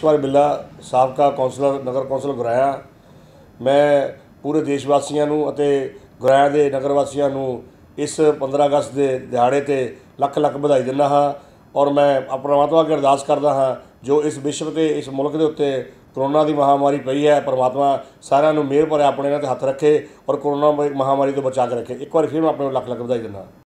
ਕੁਮਾਰ ਬਿੱਲਾ ਸਾਬਕਾ ਕੌਂਸਲਰ ਨਗਰ ਕੌਂਸਲ ਗੁਰਾਇਆ ਮੈਂ ਪੂਰੇ ਦੇਸ਼ ਵਾਸੀਆਂ ਨੂੰ ਅਤੇ ਗੁਰਾਇਆ ਦੇ ਨਗਰ ਵਾਸੀਆਂ ਨੂੰ ਇਸ 15 ਅਗਸਤ ਦੇ ਦਿਹਾੜੇ ਤੇ ਲੱਖ ਲੱਖ ਵਧਾਈ ਦਿੰਦਾ ਹਾਂ ਔਰ ਮੈਂ ਪਰਮਾਤਮਾ ਕੇ ਅਰਦਾਸ ਕਰਦਾ ਹਾਂ ਜੋ ਇਸ ਵਿਸ਼ਵ ਤੇ ਇਸ ਮੁਲਕ ਦੇ ਉੱਤੇ ਕਰੋਨਾ ਦੀ ਮਹਾਮਾਰੀ ਪਈ ਹੈ ਪਰਮਾਤਮਾ ਸਾਰਿਆਂ ਨੂੰ ਮਿਹਰ ਭਰੇ ਆਪਣੇ ਨਾਲ ਹੱਥ ਰੱਖੇ ਔਰ ਕਰੋਨਾ ਮਹਾਮਾਰੀ ਤੋਂ ਬਚਾ ਕੇ ਰੱਖੇ ਇੱਕ ਵਾਰ ਫਿਰ ਮੈਂ ਆਪਣੇ ਨੂੰ ਲੱਖ ਲੱਖ ਵਧਾਈ ਦਿੰਦਾ